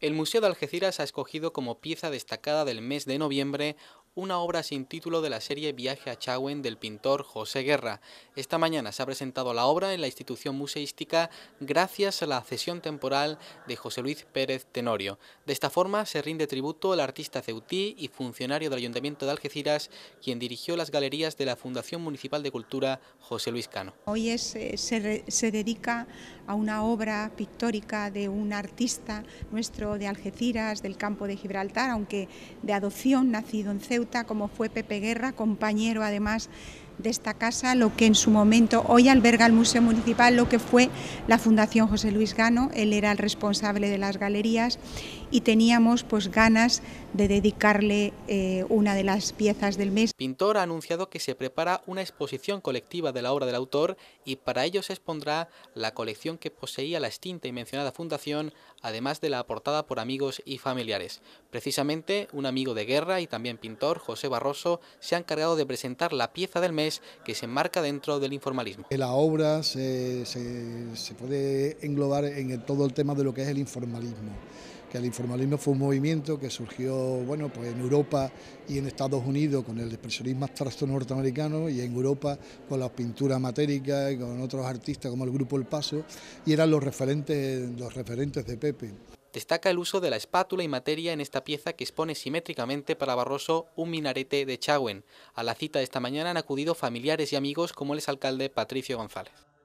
El Museo de Algeciras ha escogido como pieza destacada del mes de noviembre una obra sin título de la serie Viaje a Chauen del pintor José Guerra. Esta mañana se ha presentado la obra en la institución museística gracias a la cesión temporal de José Luis Pérez Tenorio. De esta forma se rinde tributo al artista ceutí y funcionario del Ayuntamiento de Algeciras, quien dirigió las galerías de la Fundación Municipal de Cultura José Luis Cano. Hoy eh, se, se dedica a una obra pictórica de un artista nuestro de Algeciras, del campo de Gibraltar, aunque de adopción nacido en Ceuta como fue Pepe Guerra, compañero además de esta casa lo que en su momento hoy alberga el Museo Municipal, lo que fue la Fundación José Luis Gano, él era el responsable de las galerías y teníamos pues ganas de dedicarle eh, una de las piezas del mes. Pintor ha anunciado que se prepara una exposición colectiva de la obra del autor y para ello se expondrá la colección que poseía la extinta y mencionada fundación, además de la aportada por amigos y familiares. Precisamente un amigo de guerra y también pintor, José Barroso, se ha encargado de presentar la pieza del mes que se enmarca dentro del informalismo. La obra se, puede englobar en todo el tema de lo que es el informalismo que el informalismo fue un movimiento que surgió bueno, pues en Europa y en Estados Unidos con el expresionismo abstracto norteamericano y en Europa con las pintura matérica y con otros artistas como el grupo El Paso y eran los referentes, los referentes de Pepe. Destaca el uso de la espátula y materia en esta pieza que expone simétricamente para Barroso un minarete de Chagüen. A la cita de esta mañana han acudido familiares y amigos como el alcalde Patricio González.